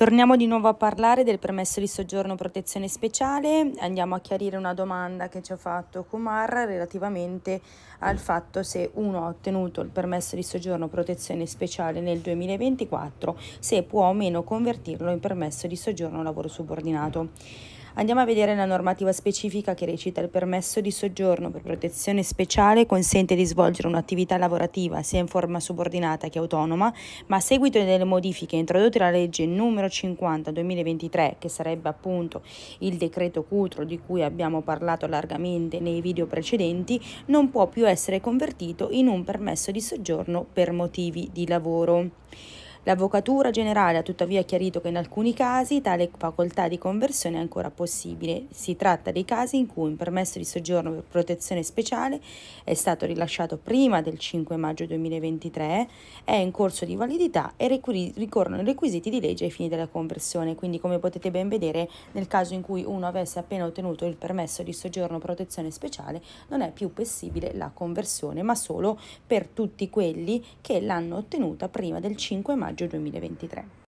Torniamo di nuovo a parlare del permesso di soggiorno protezione speciale, andiamo a chiarire una domanda che ci ha fatto Kumar relativamente al fatto se uno ha ottenuto il permesso di soggiorno protezione speciale nel 2024, se può o meno convertirlo in permesso di soggiorno lavoro subordinato. Andiamo a vedere la normativa specifica che recita il permesso di soggiorno per protezione speciale consente di svolgere un'attività lavorativa sia in forma subordinata che autonoma, ma a seguito delle modifiche introdotte dalla legge numero 50 2023, che sarebbe appunto il decreto Cutro di cui abbiamo parlato largamente nei video precedenti, non può più essere convertito in un permesso di soggiorno per motivi di lavoro. L'Avvocatura generale ha tuttavia chiarito che in alcuni casi tale facoltà di conversione è ancora possibile. Si tratta dei casi in cui un permesso di soggiorno per protezione speciale è stato rilasciato prima del 5 maggio 2023, è in corso di validità e ricorrono i requisiti di legge ai fini della conversione. Quindi, come potete ben vedere, nel caso in cui uno avesse appena ottenuto il permesso di soggiorno per protezione speciale, non è più possibile la conversione, ma solo per tutti quelli che l'hanno ottenuta prima del 5 maggio maggio 2023.